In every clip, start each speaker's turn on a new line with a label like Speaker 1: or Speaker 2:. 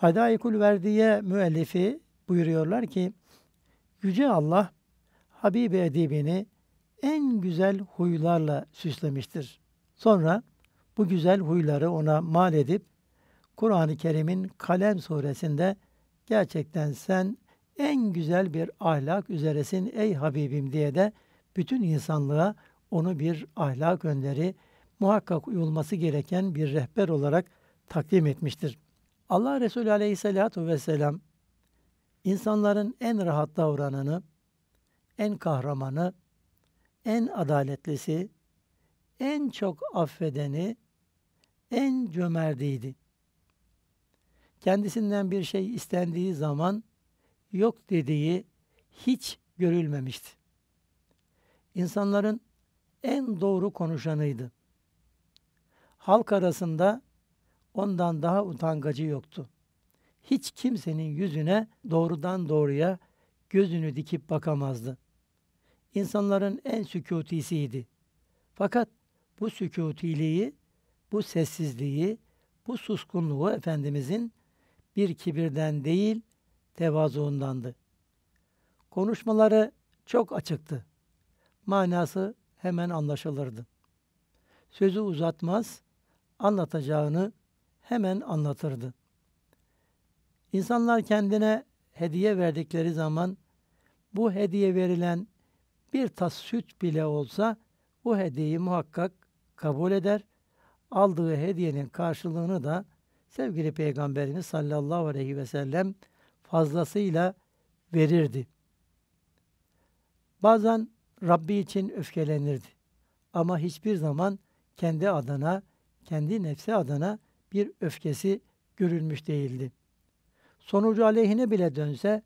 Speaker 1: Hadaikul Verdiye müellifi buyuruyorlar ki Yüce Allah Habibi edibini en güzel huylarla süslemiştir. Sonra bu güzel huyları ona mal edip Kur'an-ı Kerim'in Kalem suresinde gerçekten sen en güzel bir ahlak üzeresin ey Habibim diye de bütün insanlığa onu bir ahlak önderi, muhakkak uyulması gereken bir rehber olarak takdim etmiştir. Allah Resulü Aleyhisselatü Vesselam insanların en rahat davrananı, en kahramanı, en adaletlisi, en çok affedeni, en cömertiydi. Kendisinden bir şey istendiği zaman yok dediği hiç görülmemişti. İnsanların en doğru konuşanıydı. Halk arasında ondan daha utangacı yoktu. Hiç kimsenin yüzüne doğrudan doğruya gözünü dikip bakamazdı. İnsanların en sükutisiydi. Fakat bu sükutiliği, bu sessizliği, bu suskunluğu Efendimizin bir kibirden değil, tevazuundandı. Konuşmaları çok açıktı. Manası hemen anlaşılırdı. Sözü uzatmaz, anlatacağını hemen anlatırdı. İnsanlar kendine hediye verdikleri zaman bu hediye verilen bir tas süt bile olsa bu hediyeyi muhakkak kabul eder. Aldığı hediyenin karşılığını da sevgili Peygamberimiz sallallahu aleyhi ve sellem fazlasıyla verirdi. Bazen Rabbi için öfkelenirdi ama hiçbir zaman kendi adına, kendi nefsi adına bir öfkesi görülmüş değildi. Sonucu aleyhine bile dönse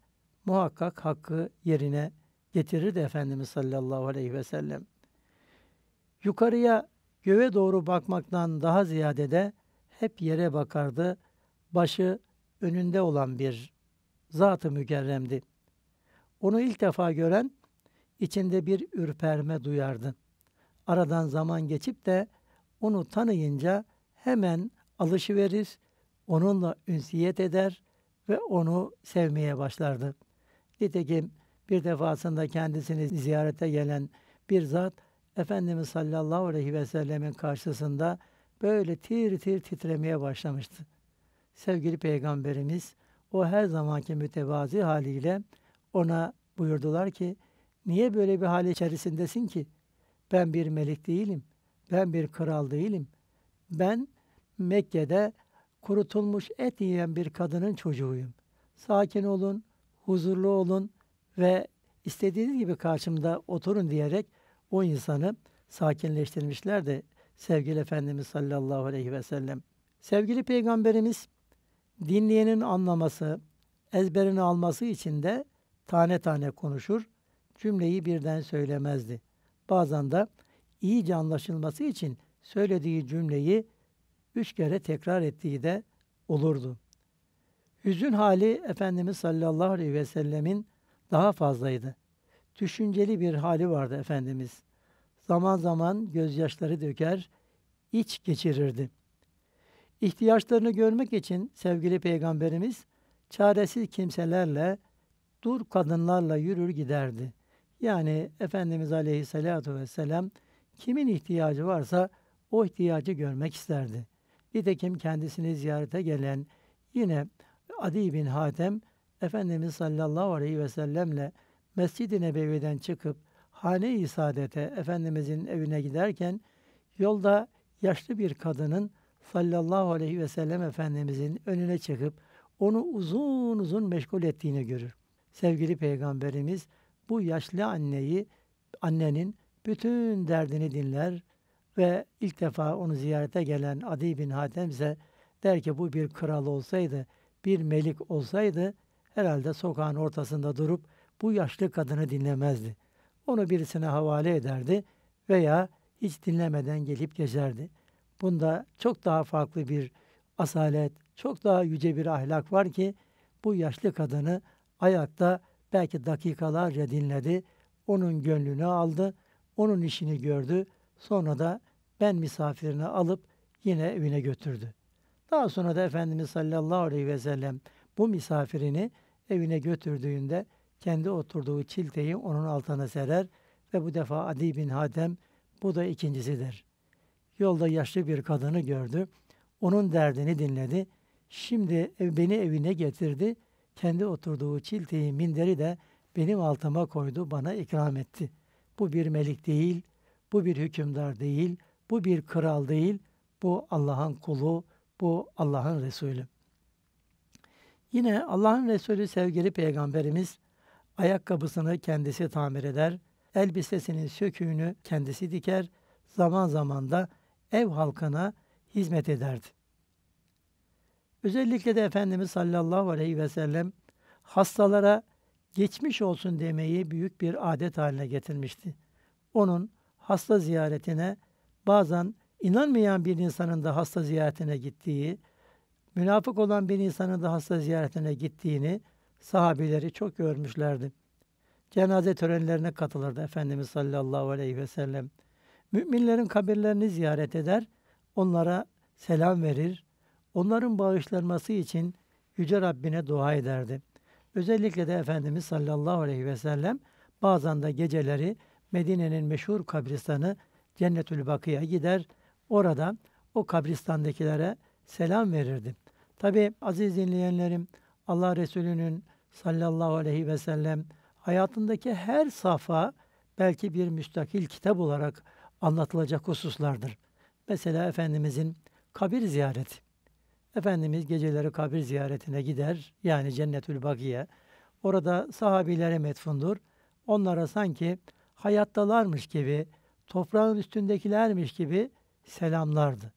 Speaker 1: muhakkak hakkı yerine getirirdi Efendimiz sallallahu aleyhi ve sellem. Yukarıya göğe doğru bakmaktan daha ziyade de hep yere bakardı. Başı önünde olan bir zat-ı mükerremdi. Onu ilk defa gören içinde bir ürperme duyardı. Aradan zaman geçip de onu tanıyınca hemen Alışıverir, onunla ünsiyet eder ve onu sevmeye başlardı. Nitekim bir defasında kendisini ziyarete gelen bir zat Efendimiz sallallahu aleyhi ve sellemin karşısında böyle tir tir titremeye başlamıştı. Sevgili Peygamberimiz o her zamanki mütevazi haliyle ona buyurdular ki niye böyle bir hal içerisindesin ki? Ben bir melik değilim, ben bir kral değilim. Ben Mekke'de kurutulmuş et yiyen bir kadının çocuğuyum. Sakin olun, huzurlu olun ve istediğiniz gibi karşımda oturun diyerek o insanı sakinleştirmişlerdi sevgili Efendimiz sallallahu aleyhi ve sellem. Sevgili Peygamberimiz dinleyenin anlaması, ezberini alması için de tane tane konuşur, cümleyi birden söylemezdi. Bazen de iyice anlaşılması için söylediği cümleyi üç kere tekrar ettiği de olurdu. Hüzün hali Efendimiz sallallahu aleyhi ve sellemin daha fazlaydı. Düşünceli bir hali vardı Efendimiz. Zaman zaman gözyaşları döker, iç geçirirdi. İhtiyaçlarını görmek için sevgili Peygamberimiz çaresiz kimselerle, dur kadınlarla yürür giderdi. Yani Efendimiz aleyhissalatu vesselam kimin ihtiyacı varsa o ihtiyacı görmek isterdi. Nitekim kendisini ziyarete gelen yine Adi bin Hatem Efendimiz sallallahu aleyhi ve sellemle Mescid-i Nebevi'den çıkıp Hane-i Saadet'e Efendimizin evine giderken yolda yaşlı bir kadının sallallahu aleyhi ve sellem Efendimizin önüne çıkıp onu uzun uzun meşgul ettiğini görür. Sevgili Peygamberimiz bu yaşlı anneyi, annenin bütün derdini dinler, ve ilk defa onu ziyarete gelen Adi bin Hatem ise der ki bu bir kral olsaydı, bir melik olsaydı herhalde sokağın ortasında durup bu yaşlı kadını dinlemezdi. Onu birisine havale ederdi veya hiç dinlemeden gelip geçerdi. Bunda çok daha farklı bir asalet, çok daha yüce bir ahlak var ki bu yaşlı kadını ayakta belki dakikalarca dinledi, onun gönlünü aldı, onun işini gördü, Sonra da ben misafirini alıp yine evine götürdü. Daha sonra da Efendimiz sallallahu aleyhi ve sellem bu misafirini evine götürdüğünde kendi oturduğu çilteyi onun altına serer ve bu defa Adi bin Hatem bu da ikincisidir. Yolda yaşlı bir kadını gördü. Onun derdini dinledi. Şimdi beni evine getirdi. Kendi oturduğu çilteyi minderi de benim altıma koydu, bana ikram etti. Bu bir melik değil, bu bir hükümdar değil, bu bir kral değil, bu Allah'ın kulu, bu Allah'ın Resulü. Yine Allah'ın Resulü sevgili Peygamberimiz ayakkabısını kendisi tamir eder, elbisesinin söküğünü kendisi diker, zaman zaman da ev halkına hizmet ederdi. Özellikle de Efendimiz sallallahu aleyhi ve sellem hastalara geçmiş olsun demeyi büyük bir adet haline getirmişti. Onun hasta ziyaretine bazen inanmayan bir insanın da hasta ziyaretine gittiği, münafık olan bir insanın da hasta ziyaretine gittiğini sahabileri çok görmüşlerdi. Cenaze törenlerine katılırdı Efendimiz sallallahu aleyhi ve sellem. Müminlerin kabirlerini ziyaret eder, onlara selam verir, onların bağışlanması için Yüce Rabbine dua ederdi. Özellikle de Efendimiz sallallahu aleyhi ve sellem bazen de geceleri Medine'nin meşhur kabristanı Cennetül Bakı'ya gider. Orada o kabristandakilere selam verirdi. Tabi aziz dinleyenlerim Allah Resulü'nün sallallahu aleyhi ve sellem hayatındaki her safa belki bir müstakil kitap olarak anlatılacak hususlardır. Mesela Efendimizin kabir ziyareti. Efendimiz geceleri kabir ziyaretine gider. Yani Cennetül Bakı'ya, Orada sahabilere metfundur. Onlara sanki hayattalarmış gibi, toprağın üstündekilermiş gibi selamlardı.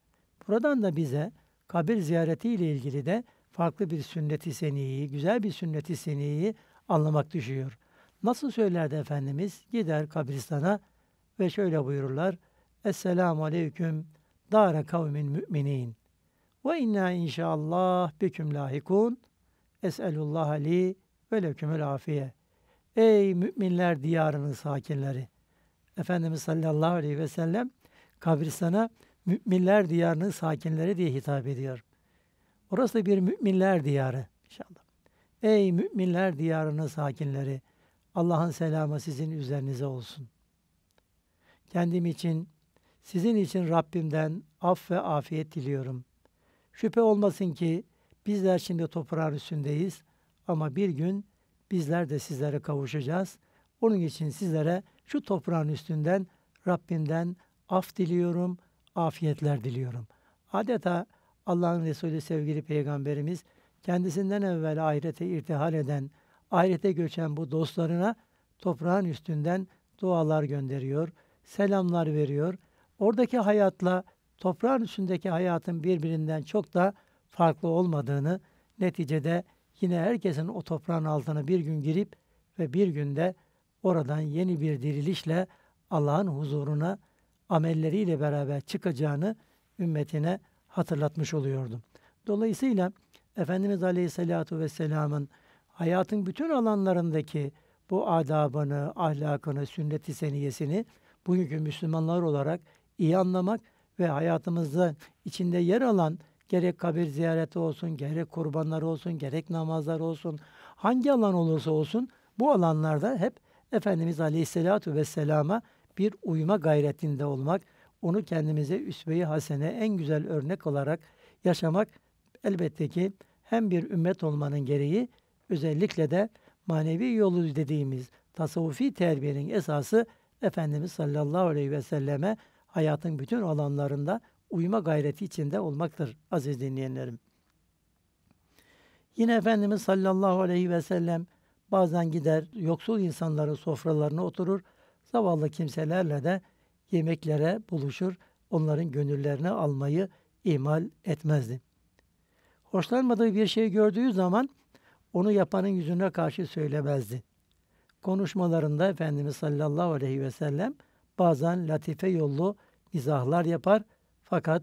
Speaker 1: Buradan da bize kabir ziyareti ile ilgili de farklı bir sünneti seniyi, güzel bir sünneti seniyi anlamak düşüyor. Nasıl söylerdi Efendimiz? Gider kabristana ve şöyle buyururlar. Esselamu aleyküm dara kavmin müminin. Ve inna inşallah biküm lahikun. Es'elullah li ve lekümül afiye. Ey müminler diyarının sakinleri. Efendimiz sallallahu aleyhi ve sellem kabristana müminler diyarının sakinleri diye hitap ediyor. Orası da bir müminler diyarı inşallah. Ey müminler diyarının sakinleri. Allah'ın selamı sizin üzerinize olsun. Kendim için, sizin için Rabbimden af ve afiyet diliyorum. Şüphe olmasın ki bizler şimdi toprağın üstündeyiz ama bir gün bizler de sizlere kavuşacağız. Onun için sizlere şu toprağın üstünden Rabbimden af diliyorum, afiyetler diliyorum. Adeta Allah'ın Resulü sevgili Peygamberimiz kendisinden evvel ahirete irtihal eden, ahirete göçen bu dostlarına toprağın üstünden dualar gönderiyor, selamlar veriyor. Oradaki hayatla toprağın üstündeki hayatın birbirinden çok da farklı olmadığını, neticede Yine herkesin o toprağın altına bir gün girip ve bir günde oradan yeni bir dirilişle Allah'ın huzuruna amelleriyle beraber çıkacağını ümmetine hatırlatmış oluyordum. Dolayısıyla Efendimiz Aleyhisselatü Vesselam'ın hayatın bütün alanlarındaki bu adabını, ahlakını, sünneti seniyesini bugünkü Müslümanlar olarak iyi anlamak ve hayatımızda içinde yer alan Gerek kabir ziyareti olsun, gerek kurbanlar olsun, gerek namazlar olsun, hangi alan olursa olsun bu alanlarda hep Efendimiz Aleyhisselatü Vesselam'a bir uyuma gayretinde olmak, onu kendimize üsve-i hasene en güzel örnek olarak yaşamak elbette ki hem bir ümmet olmanın gereği özellikle de manevi yolu dediğimiz tasavvufi terbiyenin esası Efendimiz sallallahu aleyhi ve selleme hayatın bütün alanlarında uyuma gayreti içinde olmaktır aziz dinleyenlerim. Yine Efendimiz sallallahu aleyhi ve sellem bazen gider yoksul insanların sofralarına oturur, zavallı kimselerle de yemeklere buluşur, onların gönüllerini almayı imal etmezdi. Hoşlanmadığı bir şey gördüğü zaman onu yapanın yüzüne karşı söylemezdi. Konuşmalarında Efendimiz sallallahu aleyhi ve sellem bazen latife yollu mizahlar yapar, fakat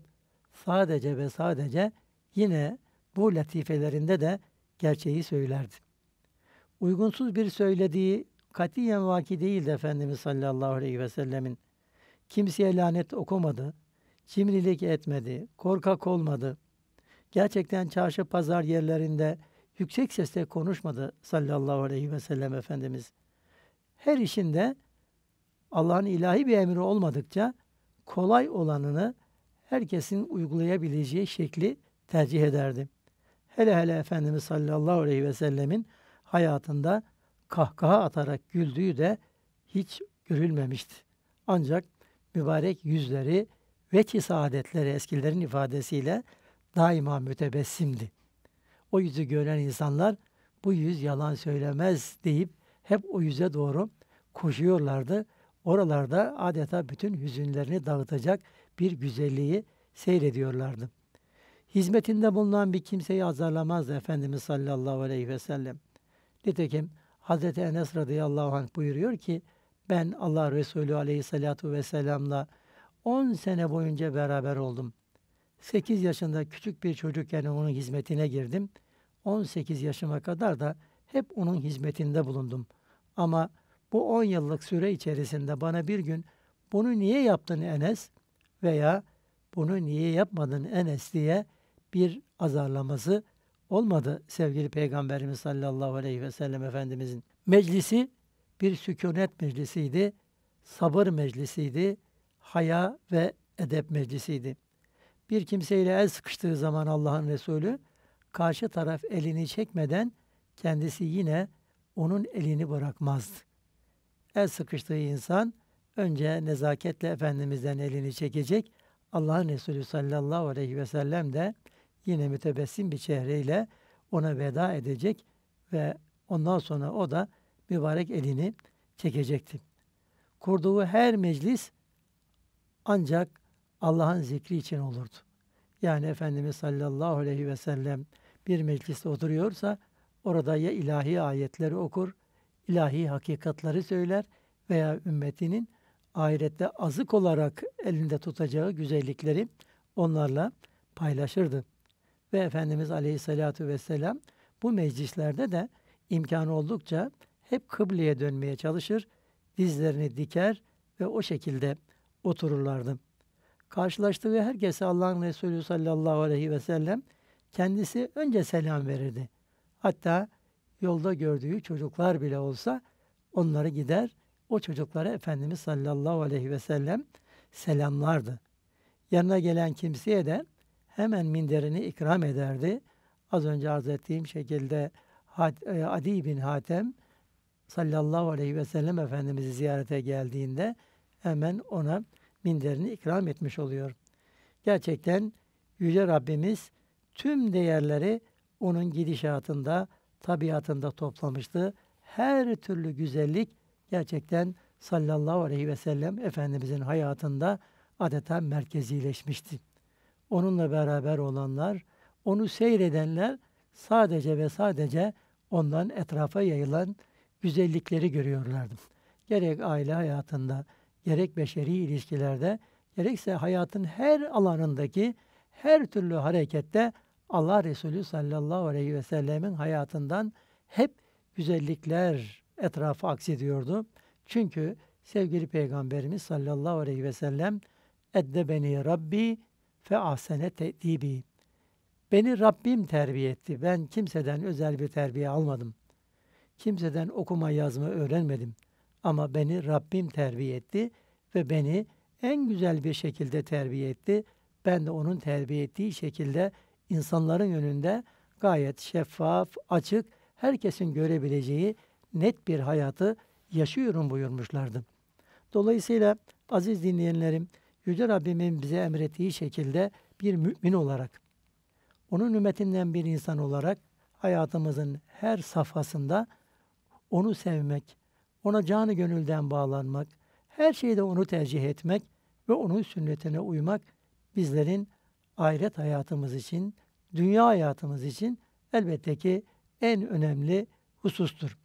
Speaker 1: sadece ve sadece yine bu latifelerinde de gerçeği söylerdi. Uygunsuz bir söylediği katiyen vaki değildi Efendimiz sallallahu aleyhi ve sellemin. Kimseye lanet okumadı, cimrilik etmedi, korkak olmadı. Gerçekten çarşı pazar yerlerinde yüksek sesle konuşmadı sallallahu aleyhi ve sellem Efendimiz. Her işinde Allah'ın ilahi bir emri olmadıkça kolay olanını herkesin uygulayabileceği şekli tercih ederdi. Hele hele Efendimiz sallallahu aleyhi ve sellemin hayatında kahkaha atarak güldüğü de hiç görülmemişti. Ancak mübarek yüzleri ve saadetleri eskilerin ifadesiyle daima mütebessimdi. O yüzü gören insanlar bu yüz yalan söylemez deyip hep o yüze doğru koşuyorlardı. Oralarda adeta bütün hüzünlerini dağıtacak bir güzelliği seyrediyorlardı. Hizmetinde bulunan bir kimseyi azarlamazdı Efendimiz sallallahu aleyhi ve sellem. Nitekim Hz. Enes radıyallahu anh buyuruyor ki ben Allah Resulü aleyhissalatu vesselamla 10 sene boyunca beraber oldum. 8 yaşında küçük bir çocukken onun hizmetine girdim. 18 yaşıma kadar da hep onun hizmetinde bulundum. Ama bu 10 yıllık süre içerisinde bana bir gün bunu niye yaptın Enes? veya bunu niye yapmadın Enes diye bir azarlaması olmadı sevgili Peygamberimiz sallallahu aleyhi ve sellem Efendimizin. Meclisi bir sükunet meclisiydi, sabır meclisiydi, haya ve edep meclisiydi. Bir kimseyle el sıkıştığı zaman Allah'ın Resulü karşı taraf elini çekmeden kendisi yine onun elini bırakmazdı. El sıkıştığı insan önce nezaketle Efendimiz'den elini çekecek. Allah'ın Resulü sallallahu aleyhi ve sellem de yine mütebessim bir çehreyle ona veda edecek ve ondan sonra o da mübarek elini çekecekti. Kurduğu her meclis ancak Allah'ın zikri için olurdu. Yani Efendimiz sallallahu aleyhi ve sellem bir mecliste oturuyorsa orada ya ilahi ayetleri okur, ilahi hakikatları söyler veya ümmetinin ahirette azık olarak elinde tutacağı güzellikleri onlarla paylaşırdı. Ve Efendimiz Aleyhisselatü Vesselam bu meclislerde de imkan oldukça hep kıbleye dönmeye çalışır, dizlerini diker ve o şekilde otururlardı. Karşılaştığı herkese Allah'ın Resulü sallallahu aleyhi ve sellem kendisi önce selam verirdi. Hatta yolda gördüğü çocuklar bile olsa onları gider o çocuklara Efendimiz sallallahu aleyhi ve sellem selamlardı. Yanına gelen kimseye de hemen minderini ikram ederdi. Az önce arz ettiğim şekilde e, Adi bin Hatem sallallahu aleyhi ve sellem Efendimiz'i ziyarete geldiğinde hemen ona minderini ikram etmiş oluyor. Gerçekten Yüce Rabbimiz tüm değerleri onun gidişatında, tabiatında toplamıştı. Her türlü güzellik gerçekten sallallahu aleyhi ve sellem Efendimizin hayatında adeta merkezileşmişti. Onunla beraber olanlar, onu seyredenler sadece ve sadece ondan etrafa yayılan güzellikleri görüyorlardı. Gerek aile hayatında, gerek beşeri ilişkilerde, gerekse hayatın her alanındaki her türlü harekette Allah Resulü sallallahu aleyhi ve sellemin hayatından hep güzellikler etrafa aksediyordu. Çünkü sevgili Peygamberimiz sallallahu aleyhi ve sellem edde beni Rabbi fe ahsene tedibi. Beni Rabbim terbiye etti. Ben kimseden özel bir terbiye almadım. Kimseden okuma yazma öğrenmedim. Ama beni Rabbim terbiye etti ve beni en güzel bir şekilde terbiye etti. Ben de onun terbiye ettiği şekilde insanların önünde gayet şeffaf, açık, herkesin görebileceği net bir hayatı yaşıyorum buyurmuşlardı. Dolayısıyla aziz dinleyenlerim, Yüce Rabbimin bize emrettiği şekilde bir mümin olarak, onun ümmetinden bir insan olarak hayatımızın her safhasında onu sevmek, ona canı gönülden bağlanmak, her şeyde onu tercih etmek ve onun sünnetine uymak bizlerin ahiret hayatımız için, dünya hayatımız için elbette ki en önemli husustur.